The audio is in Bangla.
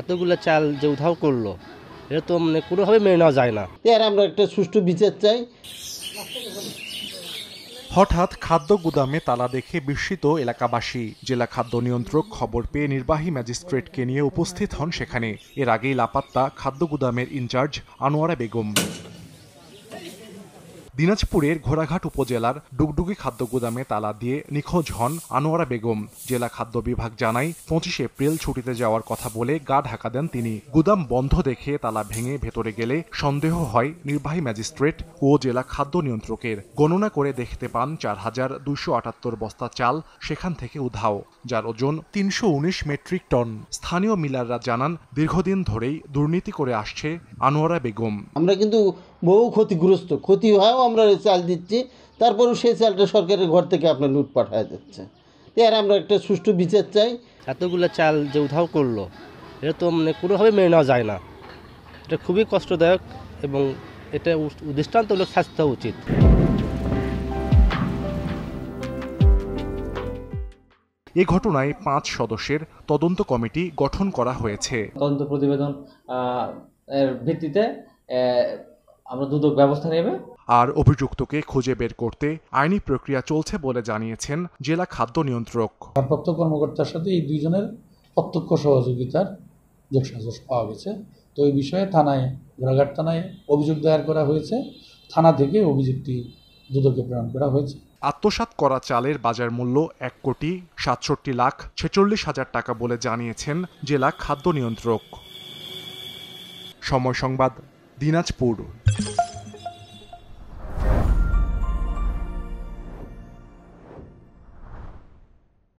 এতগুলো চাল যে উধাও করলো এটা তো মানে কোনোভাবে মেনে নেওয়া যায় না এর আমরা একটা সুষ্ঠু বিচার চাই হঠাৎ খাদ্য গুদামে তালা দেখে বিস্মিত এলাকাবাসী জেলা খাদ্য নিয়ন্ত্রক খবর পেয়ে নির্বাহী ম্যাজিস্ট্রেটকে নিয়ে উপস্থিত হন সেখানে এর আগেই লাপাত্তা খাদ্য গুদামের ইনচার্জ আনোয়ারা বেগম দিনাজপুরের ঘোড়াঘাট উপজেলার ডুগডুগি খাদ্য গুদামে তালা দিয়ে নিখোঁজ হন আনোয়ারা বেগম জেলা খাদ্য বিভাগ জানায় পঁচিশ এপ্রিল ছুটিতে যাওয়ার কথা বলে গা ঢাকা দেন তিনি গুদাম বন্ধ দেখে তালা ভেঙে ভেতরে গেলে সন্দেহ হয় নির্বাহী ম্যাজিস্ট্রেট ও জেলা খাদ্য নিয়ন্ত্রকের গণনা করে দেখতে পান চার হাজার দুইশো আটাত্তর বস্তা চাল সেখান থেকে উধাও যার ওজন তিনশো উনিশ মেট্রিক টন স্থানীয় মিলাররা জানান দীর্ঘদিন ধরেই দুর্নীতি করে আসছে আনোয়ারা বেগম আমরা কিন্তু বহু ক্ষতিগ্রস্ত ক্ষতি হয়েও আমরা চাল দিচ্ছি তারপরেও সেই চালটা সরকারের ঘর থেকে আপনার লুট পাঠায় যাচ্ছে এর আমরা একটা সুষ্ঠু বিচার চাই এতগুলো চাল যে উধাও করলো এটা তো মানে কোনোভাবে মেনে নেওয়া যায় না এটা খুবই কষ্টদায়ক এবং এটা দৃষ্টান্তমূলক শাস্তি হওয়া উচিত এ ঘটনায় পাঁচ সদস্যের তদন্ত কমিটি গঠন করা হয়েছে তদন্ত প্রতিবেদন এর ভিত্তিতে আমরা দুদক ব্যবস্থা নেবে আর অভিযুক্তকে খুঁজে বের করতে আইনি প্রক্রিয়া চলছে বলে জানিয়েছেন জেলা খাদ্য নিয়ন্ত্রক ভারপ্রাপ্ত কর্মকর্তার সাথে এই দুইজনের প্রত্যক্ষ সহযোগিতার যোগসাজস পাওয়া গেছে তো এই বিষয়ে থানায় ঘোড়াঘাট থানায় অভিযোগ দায়ের করা হয়েছে থানা থেকে অভিযোগটি দুদকে প্রেরণ করা হয়েছে আত্মসাত করা চালের বাজার মূল্য এক কোটি সাতষট্টি লাখ ছেচল্লিশ হাজার টাকা বলে জানিয়েছেন জেলা খাদ্য নিয়ন্ত্রক সময় সংবাদ Dinat Puro.